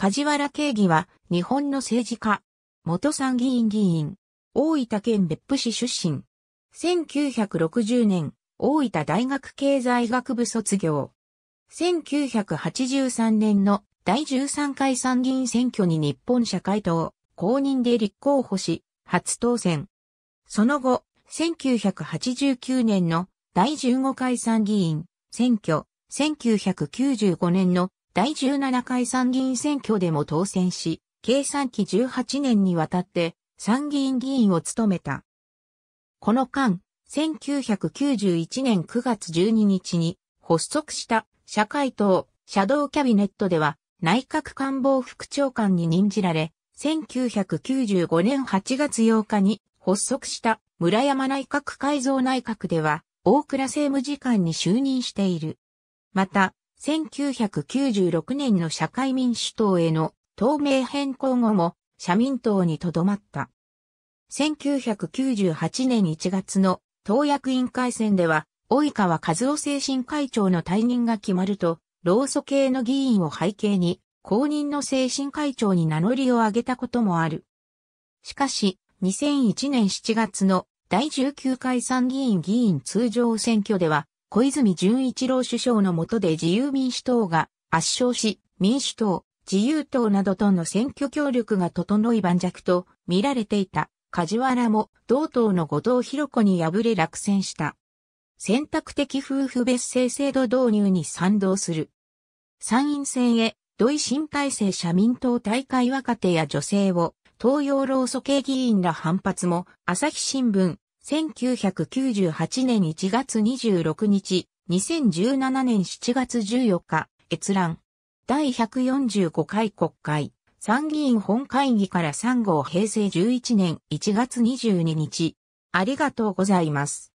梶原慶義は日本の政治家、元参議院議員、大分県別府市出身。1960年、大分大学経済学部卒業。1983年の第13回参議院選挙に日本社会党公認で立候補し、初当選。その後、1989年の第15回参議院選挙、1995年の第17回参議院選挙でも当選し、計算期18年にわたって参議院議員を務めた。この間、1991年9月12日に発足した社会党シャドウキャビネットでは内閣官房副長官に任じられ、1995年8月8日に発足した村山内閣改造内閣では大倉政務次官に就任している。また、1996年の社会民主党への党名変更後も社民党にとどまった。1998年1月の党役員会選では、及川和夫精神会長の退任が決まると、老祖系の議員を背景に、公認の精神会長に名乗りを上げたこともある。しかし、2001年7月の第19回参議院議員通常選挙では、小泉純一郎首相の下で自由民主党が圧勝し、民主党、自由党などとの選挙協力が整い盤石と見られていた梶原も同党の後藤博子に敗れ落選した。選択的夫婦別姓制度導入に賛同する。参院選へ土井新体制社民党大会若手や女性を東洋労組系議員ら反発も朝日新聞、1998年1月26日、2017年7月14日、閲覧。第145回国会、参議院本会議から3号平成11年1月22日。ありがとうございます。